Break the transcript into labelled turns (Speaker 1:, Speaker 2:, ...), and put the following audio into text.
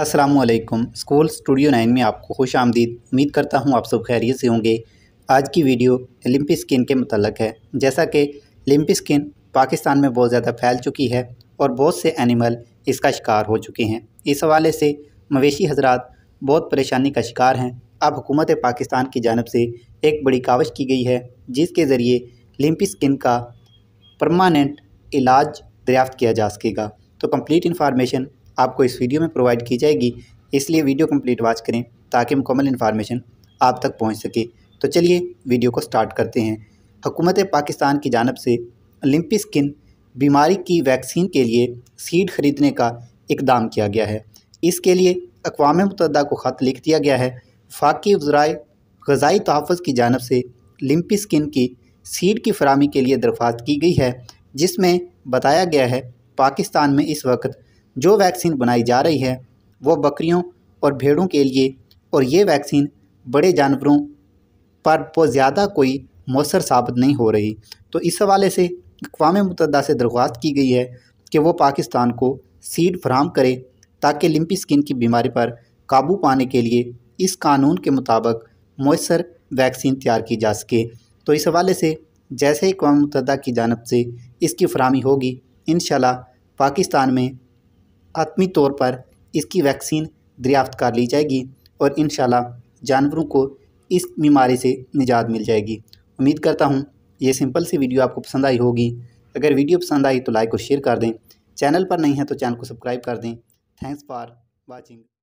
Speaker 1: Aslam school studio nine में आपको खुश आमदीद उम्मीद करता हूँ आप सब खैरियत से होंगे आज की वीडियो लिम्पी स्किन के मतलब है जैसा कि लिम्पी स्किन पाकिस्तान में बहुत ज़्यादा फैल चुकी है और बहुत से एनिमल इसका शिकार हो चुके हैं इस हवाले से मवेशी हजरात बहुत परेशानी का शिकार हैं अब हुकूमत पाकिस्तान की जानब से एक बड़ी कावश की गई है जिसके ज़रिए लिम्पी स्किन का परमानेंट इलाज दरियाफ़्त किया जा सकेगा तो कम्प्लीट इन्फॉर्मेशन आपको इस वीडियो में प्रोवाइड की जाएगी इसलिए वीडियो कंप्लीट वॉच करें ताकि मुकम्मल इन्फॉर्मेशन आप तक पहुँच सके तो चलिए वीडियो को स्टार्ट करते हैं हुकूमत पाकिस्तान की जानब से लिम्पी स्किन बीमारी की वैक्सीन के लिए सीड ख़रीदने का इकदाम किया गया है इसके लिए अकवा मुतहदा को ख़त लिख दिया गया है फाकी वजराए गज़ाई तहफ़ की जानब से लिम्पी स्किन की सीड की फरहमी के लिए दरख्वास्त की गई है जिसमें बताया गया है पाकिस्तान में इस वक्त जो वैक्सीन बनाई जा रही है वो बकरियों और भेड़ों के लिए और ये वैक्सीन बड़े जानवरों पर बहुत ज़्यादा कोई मौसर साबित नहीं हो रही तो इस हवाले से अकवा मुतदा से दरख्वास्त की गई है कि वो पाकिस्तान को सीड फ्राहम करे ताकि लिम्पी स्किन की बीमारी पर काबू पाने के लिए इस कानून के मुताबिक मैसर वैक्सीन तैयार की जा सके तो इस हवाले से जैसे ही अकवा मुतदा की जानब से इसकी फ्राहमी होगी इन पाकिस्तान में हतमी तौर पर इसकी वैक्सीन दरियाफ्त कर ली जाएगी और इन जानवरों को इस बीमारी से निजात मिल जाएगी उम्मीद करता हूँ ये सिंपल सी वीडियो आपको पसंद आई होगी अगर वीडियो पसंद आई तो लाइक और शेयर कर दें चैनल पर नहीं है तो चैनल को सब्सक्राइब कर दें थैंक्स फॉर वॉचिंग